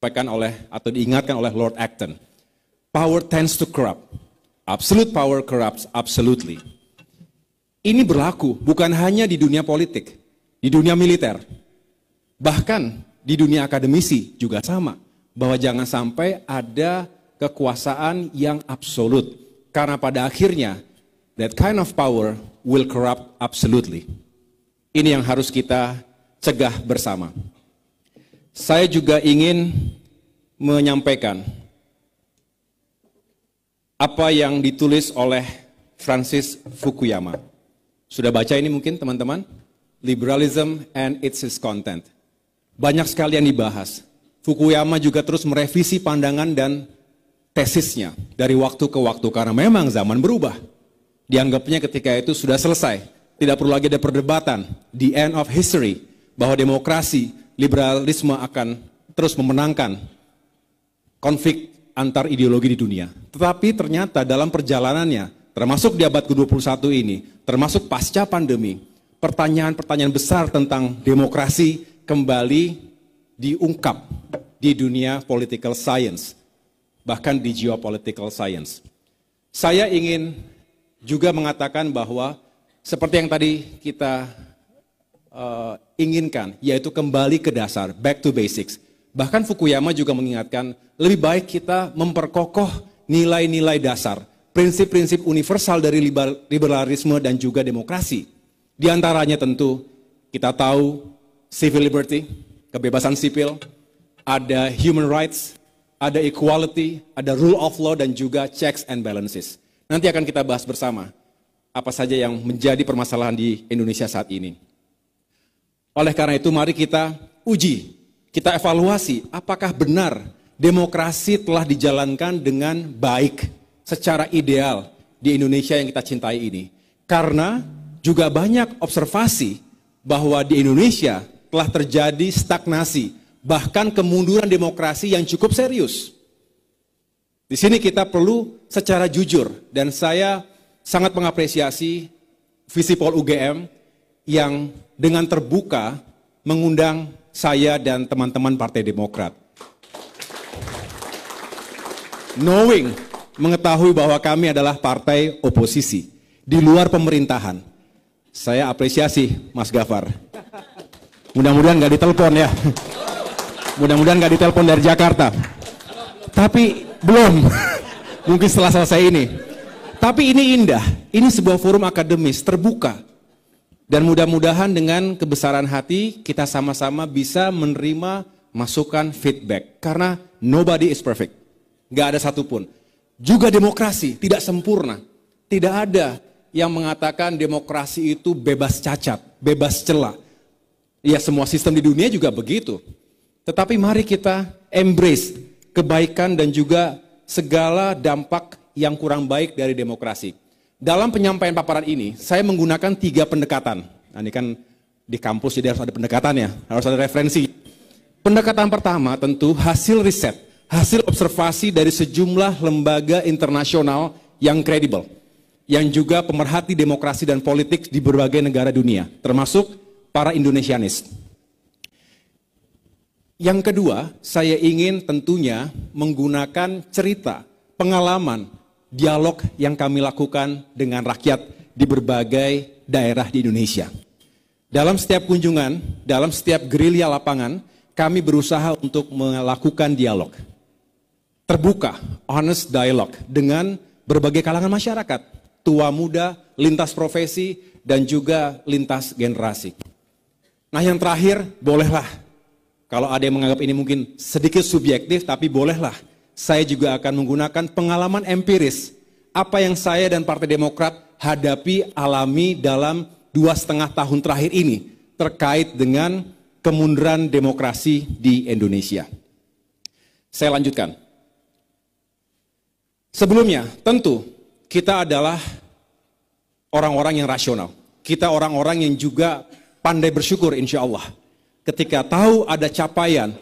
disampaikan oleh atau diingatkan oleh Lord Acton. Power tends to corrupt. Absolute power corrupts absolutely. Ini berlaku bukan hanya di dunia politik, di dunia militer. Bahkan di dunia akademisi juga sama. Bahwa jangan sampai ada kekuasaan yang absolut. Karena pada akhirnya, that kind of power will corrupt absolutely. Ini yang harus kita cegah bersama saya juga ingin menyampaikan apa yang ditulis oleh Francis Fukuyama. Sudah baca ini mungkin teman-teman? Liberalism and its content. Banyak sekali yang dibahas. Fukuyama juga terus merevisi pandangan dan tesisnya dari waktu ke waktu karena memang zaman berubah. Dianggapnya ketika itu sudah selesai, tidak perlu lagi ada perdebatan. The end of history bahwa demokrasi liberalisme akan terus memenangkan konflik antar ideologi di dunia. Tetapi ternyata dalam perjalanannya, termasuk di abad ke-21 ini, termasuk pasca pandemi, pertanyaan-pertanyaan besar tentang demokrasi kembali diungkap di dunia political science, bahkan di geopolitical science. Saya ingin juga mengatakan bahwa seperti yang tadi kita uh, inginkan, yaitu kembali ke dasar, back to basics. Bahkan Fukuyama juga mengingatkan, lebih baik kita memperkokoh nilai-nilai dasar, prinsip-prinsip universal dari liberalisme dan juga demokrasi. Di antaranya tentu kita tahu civil liberty, kebebasan sipil, ada human rights, ada equality, ada rule of law dan juga checks and balances. Nanti akan kita bahas bersama apa saja yang menjadi permasalahan di Indonesia saat ini. Oleh karena itu mari kita uji, kita evaluasi apakah benar demokrasi telah dijalankan dengan baik secara ideal di Indonesia yang kita cintai ini. Karena juga banyak observasi bahwa di Indonesia telah terjadi stagnasi, bahkan kemunduran demokrasi yang cukup serius. Di sini kita perlu secara jujur dan saya sangat mengapresiasi visi Pol UGM yang dengan terbuka mengundang saya dan teman-teman Partai Demokrat. Knowing, mengetahui bahwa kami adalah partai oposisi di luar pemerintahan. Saya apresiasi Mas Gafar. Mudah-mudahan nggak ditelepon ya. Mudah-mudahan nggak ditelepon dari Jakarta. Tapi belum. Mungkin setelah selesai ini. Tapi ini indah. Ini sebuah forum akademis terbuka dan mudah-mudahan dengan kebesaran hati kita sama-sama bisa menerima masukan feedback. Karena nobody is perfect. Gak ada satupun. Juga demokrasi tidak sempurna. Tidak ada yang mengatakan demokrasi itu bebas cacat, bebas celah. Ya semua sistem di dunia juga begitu. Tetapi mari kita embrace kebaikan dan juga segala dampak yang kurang baik dari demokrasi. Dalam penyampaian paparan ini, saya menggunakan tiga pendekatan. Nah, ini kan di kampus jadi harus ada pendekatannya, harus ada referensi. Pendekatan pertama tentu hasil riset, hasil observasi dari sejumlah lembaga internasional yang kredibel, yang juga pemerhati demokrasi dan politik di berbagai negara dunia, termasuk para Indonesianis. Yang kedua, saya ingin tentunya menggunakan cerita, pengalaman, dialog yang kami lakukan dengan rakyat di berbagai daerah di Indonesia. Dalam setiap kunjungan, dalam setiap gerilya lapangan, kami berusaha untuk melakukan dialog. Terbuka, honest dialog dengan berbagai kalangan masyarakat, tua muda, lintas profesi, dan juga lintas generasi. Nah yang terakhir, bolehlah. Kalau ada yang menganggap ini mungkin sedikit subjektif, tapi bolehlah saya juga akan menggunakan pengalaman empiris. Apa yang saya dan Partai Demokrat hadapi alami dalam dua setengah tahun terakhir ini terkait dengan kemunduran demokrasi di Indonesia. Saya lanjutkan. Sebelumnya, tentu kita adalah orang-orang yang rasional. Kita orang-orang yang juga pandai bersyukur insya Allah. Ketika tahu ada capaian,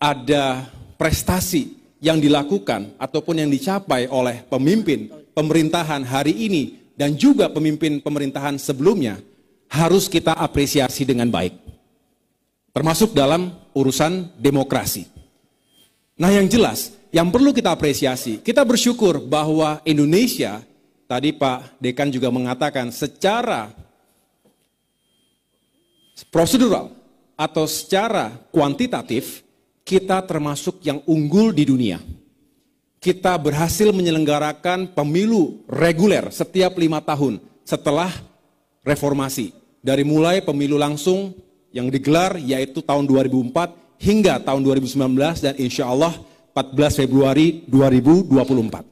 ada prestasi, yang dilakukan ataupun yang dicapai oleh pemimpin pemerintahan hari ini dan juga pemimpin pemerintahan sebelumnya harus kita apresiasi dengan baik. Termasuk dalam urusan demokrasi. Nah yang jelas, yang perlu kita apresiasi, kita bersyukur bahwa Indonesia, tadi Pak Dekan juga mengatakan secara prosedural atau secara kuantitatif, kita termasuk yang unggul di dunia. Kita berhasil menyelenggarakan pemilu reguler setiap lima tahun setelah reformasi. Dari mulai pemilu langsung yang digelar yaitu tahun 2004 hingga tahun 2019 dan insya Allah 14 Februari 2024.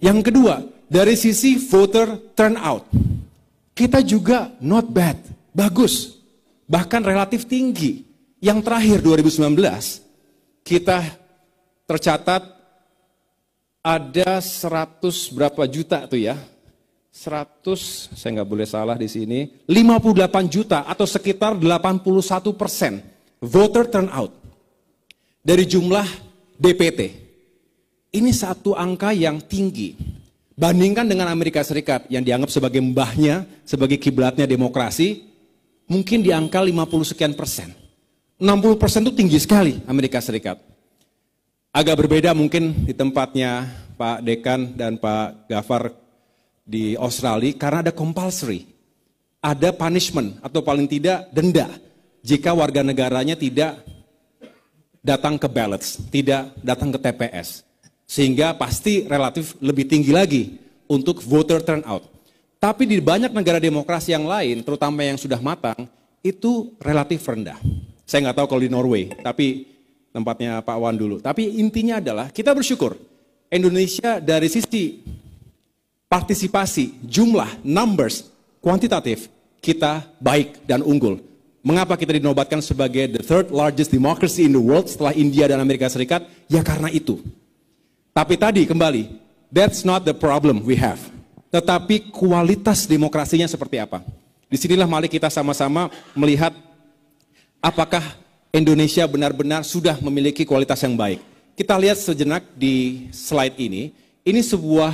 Yang kedua, dari sisi voter turnout, kita juga not bad, bagus, bahkan relatif tinggi. Yang terakhir 2019 kita tercatat ada 100 berapa juta tuh ya. 100 saya nggak boleh salah di sini 58 juta atau sekitar 81 persen voter turnout dari jumlah DPT. Ini satu angka yang tinggi. Bandingkan dengan Amerika Serikat yang dianggap sebagai mbahnya, sebagai kiblatnya demokrasi, mungkin di angka 50 sekian persen. 60% itu tinggi sekali Amerika Serikat. Agak berbeda mungkin di tempatnya Pak Dekan dan Pak Gafar di Australia karena ada compulsory. Ada punishment atau paling tidak denda jika warga negaranya tidak datang ke ballots, tidak datang ke TPS. Sehingga pasti relatif lebih tinggi lagi untuk voter turnout. Tapi di banyak negara demokrasi yang lain, terutama yang sudah matang, itu relatif rendah. Saya nggak tahu kalau di Norway, tapi tempatnya Pak Wan dulu. Tapi intinya adalah kita bersyukur Indonesia dari sisi partisipasi, jumlah, numbers, kuantitatif, kita baik dan unggul. Mengapa kita dinobatkan sebagai the third largest democracy in the world setelah India dan Amerika Serikat? Ya karena itu. Tapi tadi kembali, that's not the problem we have. Tetapi kualitas demokrasinya seperti apa? Disinilah mari kita sama-sama melihat apakah Indonesia benar-benar sudah memiliki kualitas yang baik. Kita lihat sejenak di slide ini, ini sebuah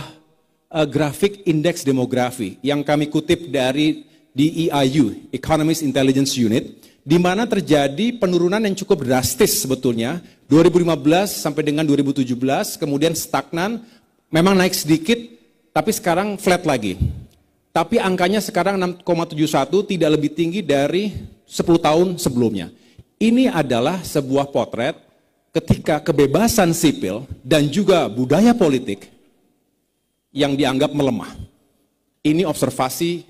uh, grafik indeks demografi yang kami kutip dari DEIU, Economist Intelligence Unit, di mana terjadi penurunan yang cukup drastis sebetulnya 2015 sampai dengan 2017, kemudian stagnan, memang naik sedikit, tapi sekarang flat lagi. Tapi angkanya sekarang 6,71 tidak lebih tinggi dari 10 tahun sebelumnya. Ini adalah sebuah potret ketika kebebasan sipil dan juga budaya politik yang dianggap melemah. Ini observasi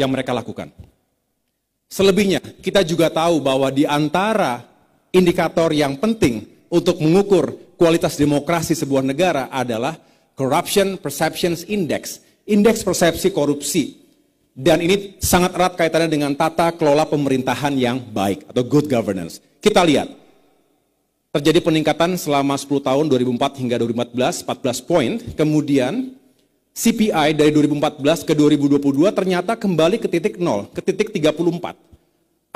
yang mereka lakukan. Selebihnya, kita juga tahu bahwa di antara indikator yang penting untuk mengukur kualitas demokrasi sebuah negara adalah Corruption Perceptions Index indeks persepsi korupsi. Dan ini sangat erat kaitannya dengan tata kelola pemerintahan yang baik atau good governance. Kita lihat, terjadi peningkatan selama 10 tahun 2004 hingga 2014 14 poin. Kemudian CPI dari 2014 ke 2022 ternyata kembali ke titik 0, ke titik 34.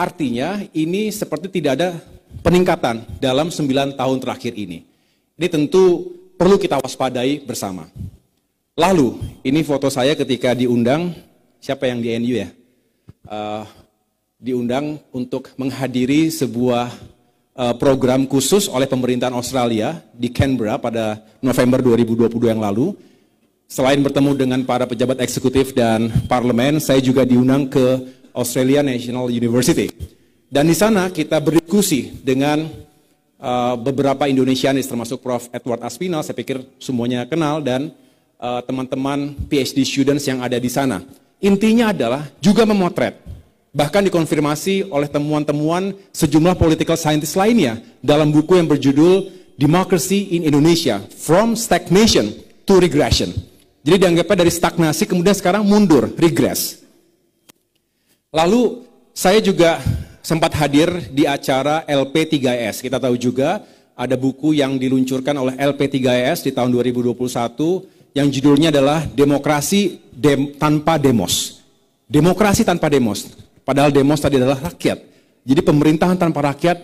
Artinya ini seperti tidak ada peningkatan dalam 9 tahun terakhir ini. Ini tentu perlu kita waspadai bersama. Lalu, ini foto saya ketika diundang, siapa yang di NU ya? Uh, diundang untuk menghadiri sebuah uh, program khusus oleh pemerintahan Australia di Canberra pada November 2022 yang lalu. Selain bertemu dengan para pejabat eksekutif dan parlemen, saya juga diundang ke Australia National University. Dan di sana kita berdiskusi dengan uh, beberapa Indonesianis termasuk Prof. Edward Aspinal, saya pikir semuanya kenal dan Eh, teman-teman PhD students yang ada di sana. Intinya adalah juga memotret, bahkan dikonfirmasi oleh temuan-temuan sejumlah political scientist lainnya dalam buku yang berjudul Democracy in Indonesia, From Stagnation to Regression. Jadi dianggapnya dari stagnasi kemudian sekarang mundur, regress. Lalu saya juga sempat hadir di acara LP3S. Kita tahu juga ada buku yang diluncurkan oleh LP3S di tahun 2021 yang judulnya adalah Demokrasi Dem Tanpa Demos. Demokrasi tanpa demos. Padahal demos tadi adalah rakyat. Jadi pemerintahan tanpa rakyat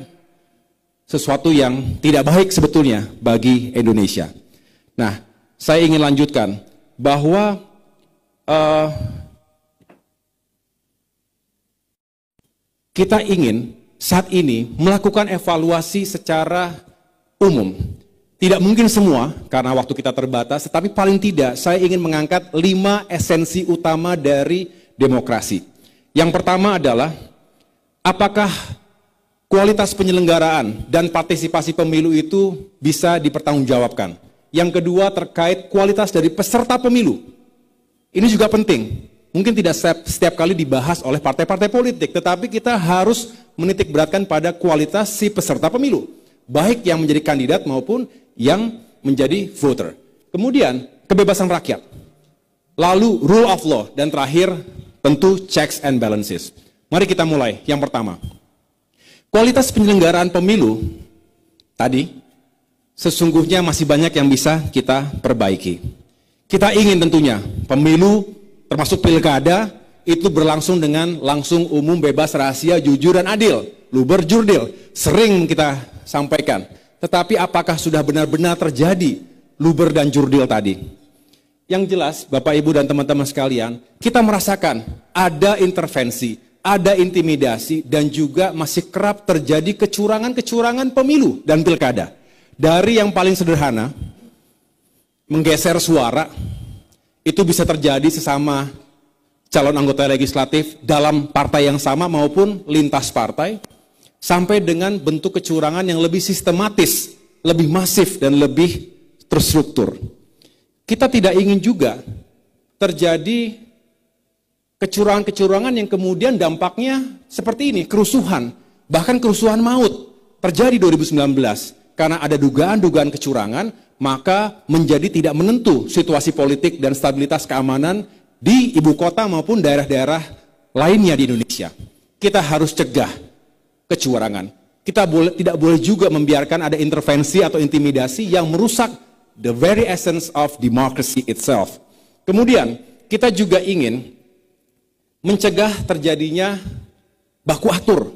sesuatu yang tidak baik sebetulnya bagi Indonesia. Nah, saya ingin lanjutkan bahwa uh, kita ingin saat ini melakukan evaluasi secara umum tidak mungkin semua karena waktu kita terbatas, tetapi paling tidak saya ingin mengangkat lima esensi utama dari demokrasi. Yang pertama adalah apakah kualitas penyelenggaraan dan partisipasi pemilu itu bisa dipertanggungjawabkan. Yang kedua terkait kualitas dari peserta pemilu. Ini juga penting. Mungkin tidak setiap, setiap kali dibahas oleh partai-partai politik, tetapi kita harus menitik beratkan pada kualitas si peserta pemilu, baik yang menjadi kandidat maupun yang menjadi voter. Kemudian kebebasan rakyat. Lalu rule of law dan terakhir tentu checks and balances. Mari kita mulai. Yang pertama, kualitas penyelenggaraan pemilu tadi sesungguhnya masih banyak yang bisa kita perbaiki. Kita ingin tentunya pemilu termasuk pilkada itu berlangsung dengan langsung umum, bebas, rahasia, jujur, dan adil. Luber jurdil, sering kita sampaikan. Tetapi apakah sudah benar-benar terjadi luber dan jurdil tadi? Yang jelas, Bapak Ibu dan teman-teman sekalian, kita merasakan ada intervensi, ada intimidasi, dan juga masih kerap terjadi kecurangan-kecurangan pemilu dan pilkada. Dari yang paling sederhana, menggeser suara, itu bisa terjadi sesama calon anggota legislatif dalam partai yang sama maupun lintas partai, sampai dengan bentuk kecurangan yang lebih sistematis, lebih masif dan lebih terstruktur. Kita tidak ingin juga terjadi kecurangan-kecurangan yang kemudian dampaknya seperti ini, kerusuhan, bahkan kerusuhan maut terjadi 2019 karena ada dugaan-dugaan kecurangan, maka menjadi tidak menentu situasi politik dan stabilitas keamanan di ibu kota maupun daerah-daerah lainnya di Indonesia. Kita harus cegah kecurangan. Kita boleh, tidak boleh juga membiarkan ada intervensi atau intimidasi yang merusak the very essence of democracy itself. Kemudian, kita juga ingin mencegah terjadinya baku atur.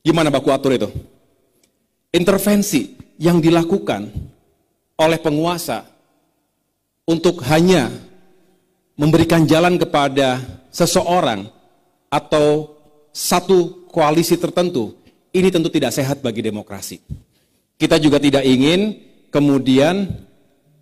Gimana baku atur itu? Intervensi yang dilakukan oleh penguasa untuk hanya memberikan jalan kepada seseorang atau satu koalisi tertentu, ini tentu tidak sehat bagi demokrasi. Kita juga tidak ingin kemudian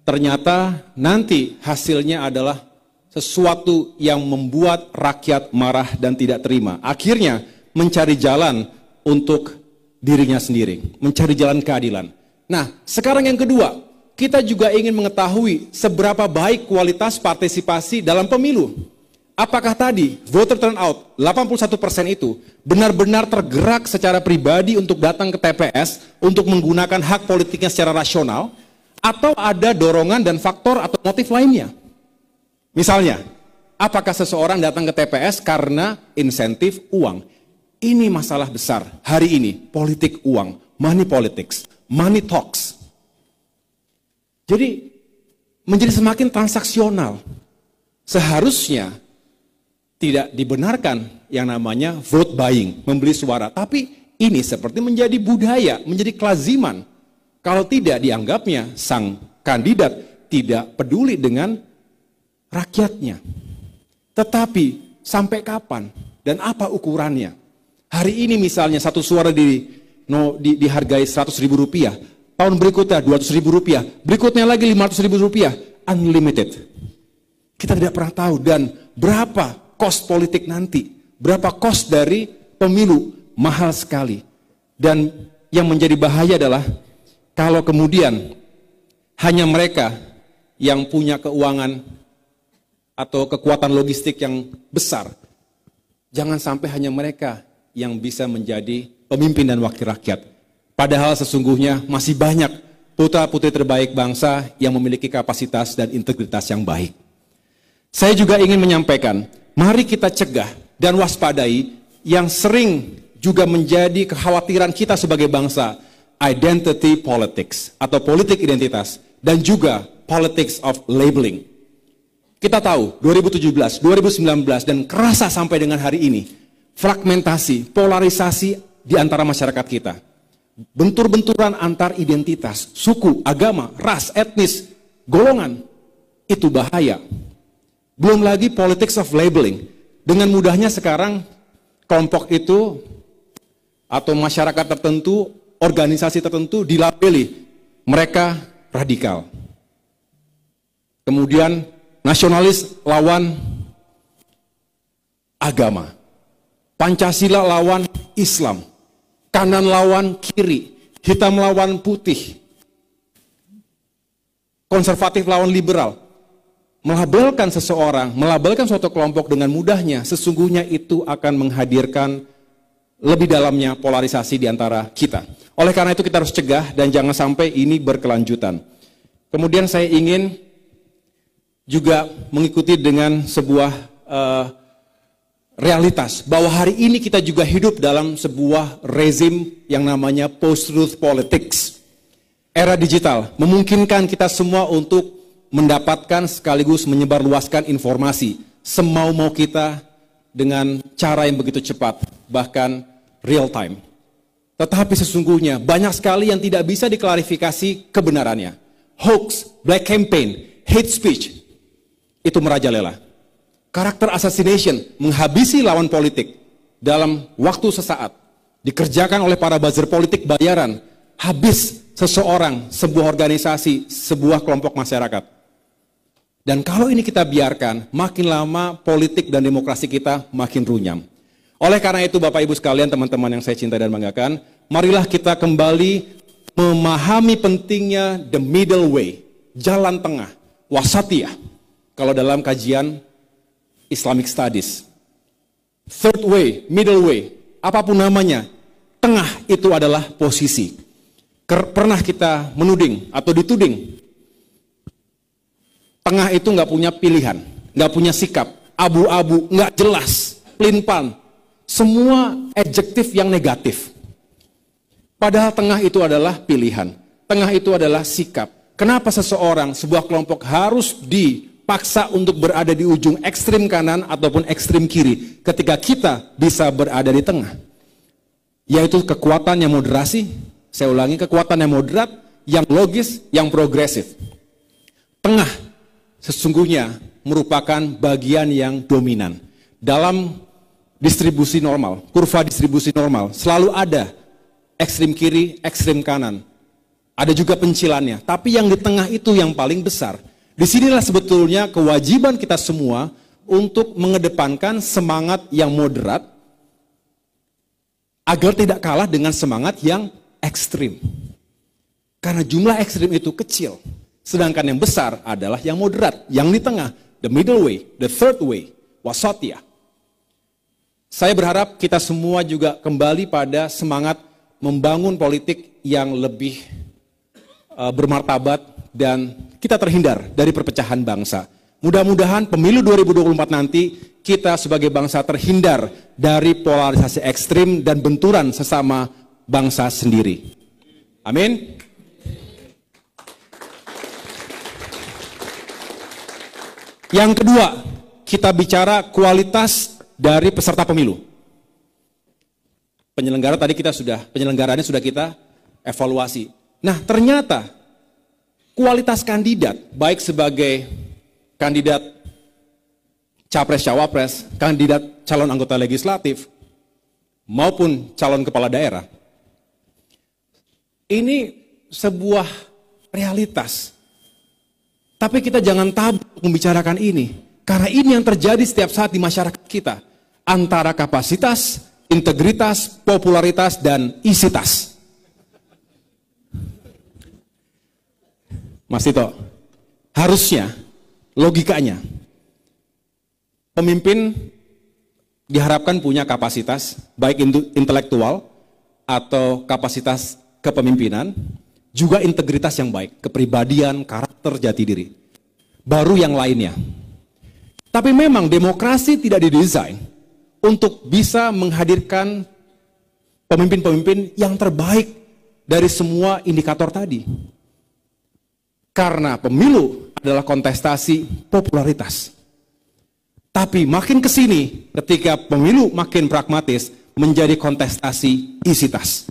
ternyata nanti hasilnya adalah sesuatu yang membuat rakyat marah dan tidak terima. Akhirnya mencari jalan untuk dirinya sendiri, mencari jalan keadilan. Nah, sekarang yang kedua, kita juga ingin mengetahui seberapa baik kualitas partisipasi dalam pemilu apakah tadi voter turnout 81% itu benar-benar tergerak secara pribadi untuk datang ke TPS untuk menggunakan hak politiknya secara rasional atau ada dorongan dan faktor atau motif lainnya? Misalnya, apakah seseorang datang ke TPS karena insentif uang? Ini masalah besar hari ini, politik uang, money politics, money talks. Jadi menjadi semakin transaksional. Seharusnya tidak dibenarkan yang namanya vote buying, membeli suara. Tapi ini seperti menjadi budaya, menjadi kelaziman. Kalau tidak dianggapnya sang kandidat tidak peduli dengan rakyatnya. Tetapi sampai kapan dan apa ukurannya? Hari ini misalnya satu suara di, no, di, dihargai 100 ribu rupiah, tahun berikutnya 200 ribu rupiah, berikutnya lagi 500 ribu rupiah, unlimited. Kita tidak pernah tahu dan berapa kos politik nanti? Berapa kos dari pemilu? Mahal sekali. Dan yang menjadi bahaya adalah kalau kemudian hanya mereka yang punya keuangan atau kekuatan logistik yang besar. Jangan sampai hanya mereka yang bisa menjadi pemimpin dan wakil rakyat. Padahal sesungguhnya masih banyak putra-putri terbaik bangsa yang memiliki kapasitas dan integritas yang baik. Saya juga ingin menyampaikan Mari kita cegah dan waspadai yang sering juga menjadi kekhawatiran kita sebagai bangsa, identity politics atau politik identitas dan juga politics of labeling. Kita tahu 2017, 2019 dan kerasa sampai dengan hari ini fragmentasi, polarisasi di antara masyarakat kita. Bentur-benturan antar identitas, suku, agama, ras, etnis, golongan itu bahaya belum lagi politics of labeling. Dengan mudahnya sekarang kelompok itu atau masyarakat tertentu, organisasi tertentu dilabeli mereka radikal. Kemudian nasionalis lawan agama. Pancasila lawan Islam. Kanan lawan kiri, hitam lawan putih. Konservatif lawan liberal melabelkan seseorang, melabelkan suatu kelompok dengan mudahnya, sesungguhnya itu akan menghadirkan lebih dalamnya polarisasi di antara kita. Oleh karena itu kita harus cegah dan jangan sampai ini berkelanjutan. Kemudian saya ingin juga mengikuti dengan sebuah uh, realitas bahwa hari ini kita juga hidup dalam sebuah rezim yang namanya post-truth politics. Era digital memungkinkan kita semua untuk mendapatkan sekaligus menyebarluaskan informasi semau-mau kita dengan cara yang begitu cepat, bahkan real time. Tetapi sesungguhnya banyak sekali yang tidak bisa diklarifikasi kebenarannya. Hoax, black campaign, hate speech, itu merajalela. Karakter assassination menghabisi lawan politik dalam waktu sesaat. Dikerjakan oleh para buzzer politik bayaran. Habis seseorang, sebuah organisasi, sebuah kelompok masyarakat. Dan kalau ini kita biarkan, makin lama politik dan demokrasi kita makin runyam. Oleh karena itu Bapak Ibu sekalian, teman-teman yang saya cinta dan banggakan, marilah kita kembali memahami pentingnya the middle way, jalan tengah, wasatiyah. Kalau dalam kajian Islamic Studies. Third way, middle way, apapun namanya, tengah itu adalah posisi. Pernah kita menuding atau dituding Tengah itu nggak punya pilihan, nggak punya sikap, abu-abu, nggak -abu, jelas, pelinpan. Semua adjektif yang negatif. Padahal tengah itu adalah pilihan. Tengah itu adalah sikap. Kenapa seseorang, sebuah kelompok harus dipaksa untuk berada di ujung ekstrim kanan ataupun ekstrim kiri ketika kita bisa berada di tengah? Yaitu kekuatan yang moderasi, saya ulangi kekuatan yang moderat, yang logis, yang progresif. Tengah sesungguhnya merupakan bagian yang dominan. Dalam distribusi normal, kurva distribusi normal, selalu ada ekstrim kiri, ekstrim kanan. Ada juga pencilannya, tapi yang di tengah itu yang paling besar. Disinilah sebetulnya kewajiban kita semua untuk mengedepankan semangat yang moderat agar tidak kalah dengan semangat yang ekstrim. Karena jumlah ekstrim itu kecil. Sedangkan yang besar adalah yang moderat, yang di tengah, the middle way, the third way, wasatia. Saya berharap kita semua juga kembali pada semangat membangun politik yang lebih uh, bermartabat dan kita terhindar dari perpecahan bangsa. Mudah-mudahan pemilu 2024 nanti kita sebagai bangsa terhindar dari polarisasi ekstrim dan benturan sesama bangsa sendiri. Amin. Yang kedua, kita bicara kualitas dari peserta pemilu. Penyelenggara tadi kita sudah, penyelenggaraannya sudah kita evaluasi. Nah ternyata kualitas kandidat, baik sebagai kandidat capres-cawapres, kandidat calon anggota legislatif, maupun calon kepala daerah, ini sebuah realitas tapi kita jangan tabu membicarakan ini. Karena ini yang terjadi setiap saat di masyarakat kita. Antara kapasitas, integritas, popularitas, dan isitas. Mas Tito, harusnya, logikanya, pemimpin diharapkan punya kapasitas, baik intelektual atau kapasitas kepemimpinan, juga integritas yang baik, kepribadian, karakter, jati diri. Baru yang lainnya. Tapi memang demokrasi tidak didesain untuk bisa menghadirkan pemimpin-pemimpin yang terbaik dari semua indikator tadi. Karena pemilu adalah kontestasi popularitas. Tapi makin ke sini, ketika pemilu makin pragmatis, menjadi kontestasi isitas.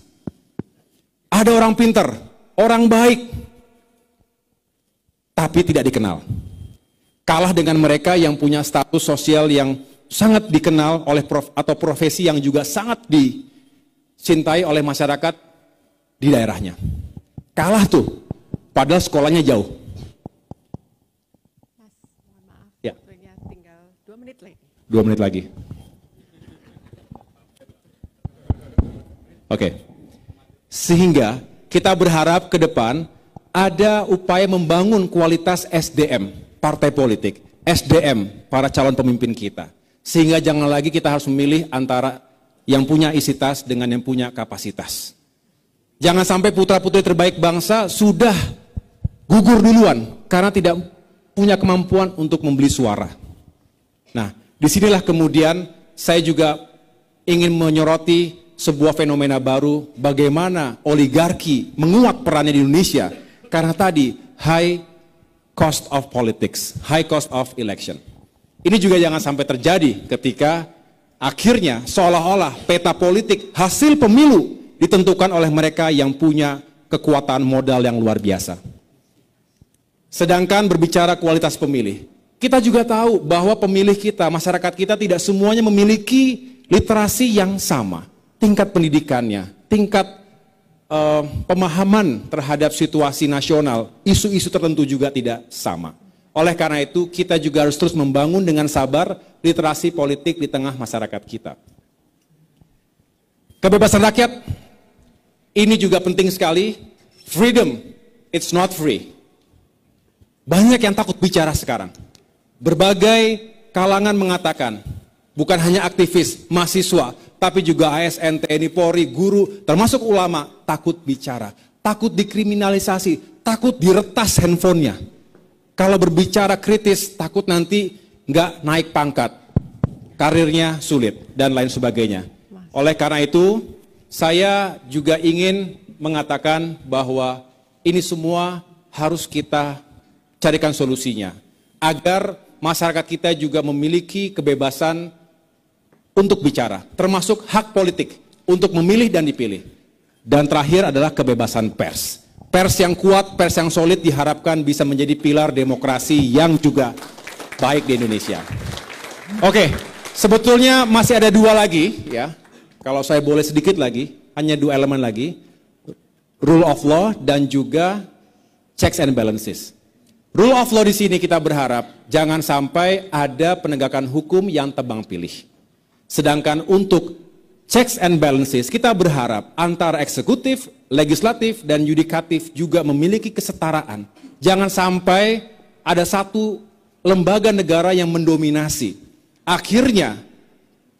Ada orang pinter orang baik, tapi tidak dikenal. Kalah dengan mereka yang punya status sosial yang sangat dikenal oleh prof, atau profesi yang juga sangat dicintai oleh masyarakat di daerahnya. Kalah tuh, padahal sekolahnya jauh. ya. dua menit lagi. Dua menit lagi. Oke, okay. sehingga kita berharap ke depan ada upaya membangun kualitas SDM partai politik, SDM para calon pemimpin kita. Sehingga jangan lagi kita harus memilih antara yang punya isitas dengan yang punya kapasitas. Jangan sampai putra-putri terbaik bangsa sudah gugur duluan karena tidak punya kemampuan untuk membeli suara. Nah, disinilah kemudian saya juga ingin menyoroti sebuah fenomena baru bagaimana oligarki menguat perannya di Indonesia karena tadi high cost of politics, high cost of election. Ini juga jangan sampai terjadi ketika akhirnya seolah-olah peta politik hasil pemilu ditentukan oleh mereka yang punya kekuatan modal yang luar biasa. Sedangkan berbicara kualitas pemilih, kita juga tahu bahwa pemilih kita, masyarakat kita tidak semuanya memiliki literasi yang sama tingkat pendidikannya, tingkat uh, pemahaman terhadap situasi nasional, isu-isu tertentu juga tidak sama. Oleh karena itu, kita juga harus terus membangun dengan sabar literasi politik di tengah masyarakat kita. Kebebasan rakyat ini juga penting sekali. Freedom, it's not free. Banyak yang takut bicara sekarang. Berbagai kalangan mengatakan, bukan hanya aktivis, mahasiswa, tapi juga ASN, TNI, Polri, guru, termasuk ulama, takut bicara, takut dikriminalisasi, takut diretas handphonenya. Kalau berbicara kritis, takut nanti nggak naik pangkat, karirnya sulit, dan lain sebagainya. Oleh karena itu, saya juga ingin mengatakan bahwa ini semua harus kita carikan solusinya, agar masyarakat kita juga memiliki kebebasan untuk bicara, termasuk hak politik untuk memilih dan dipilih. Dan terakhir adalah kebebasan pers. Pers yang kuat, pers yang solid diharapkan bisa menjadi pilar demokrasi yang juga baik di Indonesia. Oke, sebetulnya masih ada dua lagi ya. Kalau saya boleh sedikit lagi, hanya dua elemen lagi. Rule of law dan juga checks and balances. Rule of law di sini kita berharap jangan sampai ada penegakan hukum yang tebang pilih. Sedangkan untuk checks and balances, kita berharap antara eksekutif, legislatif, dan yudikatif juga memiliki kesetaraan. Jangan sampai ada satu lembaga negara yang mendominasi. Akhirnya,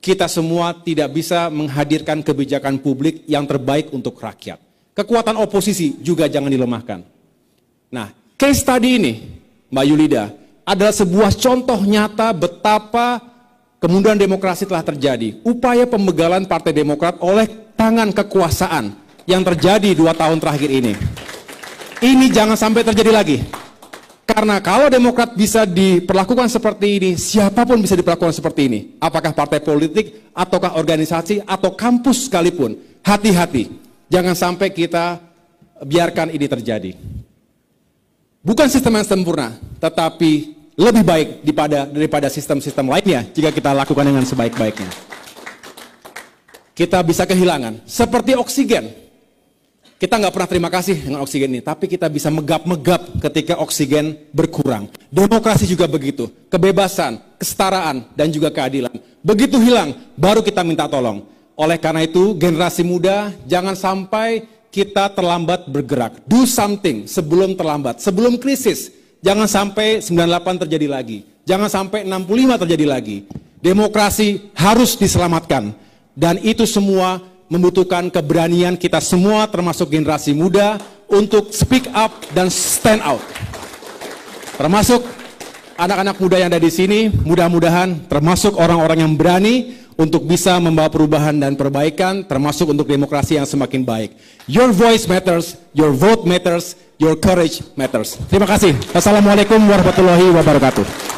kita semua tidak bisa menghadirkan kebijakan publik yang terbaik untuk rakyat. Kekuatan oposisi juga jangan dilemahkan. Nah, case tadi ini, Mbak Yulida, adalah sebuah contoh nyata betapa Kemudian demokrasi telah terjadi. Upaya pemegalan Partai Demokrat oleh tangan kekuasaan yang terjadi dua tahun terakhir ini. Ini jangan sampai terjadi lagi. Karena kalau Demokrat bisa diperlakukan seperti ini, siapapun bisa diperlakukan seperti ini. Apakah partai politik, ataukah organisasi, atau kampus sekalipun. Hati-hati, jangan sampai kita biarkan ini terjadi. Bukan sistem yang sempurna, tetapi lebih baik daripada daripada sistem-sistem lainnya jika kita lakukan dengan sebaik-baiknya. Kita bisa kehilangan seperti oksigen. Kita nggak pernah terima kasih dengan oksigen ini, tapi kita bisa megap-megap ketika oksigen berkurang. Demokrasi juga begitu, kebebasan, kesetaraan, dan juga keadilan. Begitu hilang, baru kita minta tolong. Oleh karena itu, generasi muda jangan sampai kita terlambat bergerak. Do something sebelum terlambat, sebelum krisis jangan sampai 98 terjadi lagi. Jangan sampai 65 terjadi lagi. Demokrasi harus diselamatkan. Dan itu semua membutuhkan keberanian kita semua termasuk generasi muda untuk speak up dan stand out. Termasuk anak-anak muda yang ada di sini, mudah-mudahan termasuk orang-orang yang berani untuk bisa membawa perubahan dan perbaikan termasuk untuk demokrasi yang semakin baik. Your voice matters, your vote matters, your courage matters. Terima kasih. Assalamualaikum warahmatullahi wabarakatuh.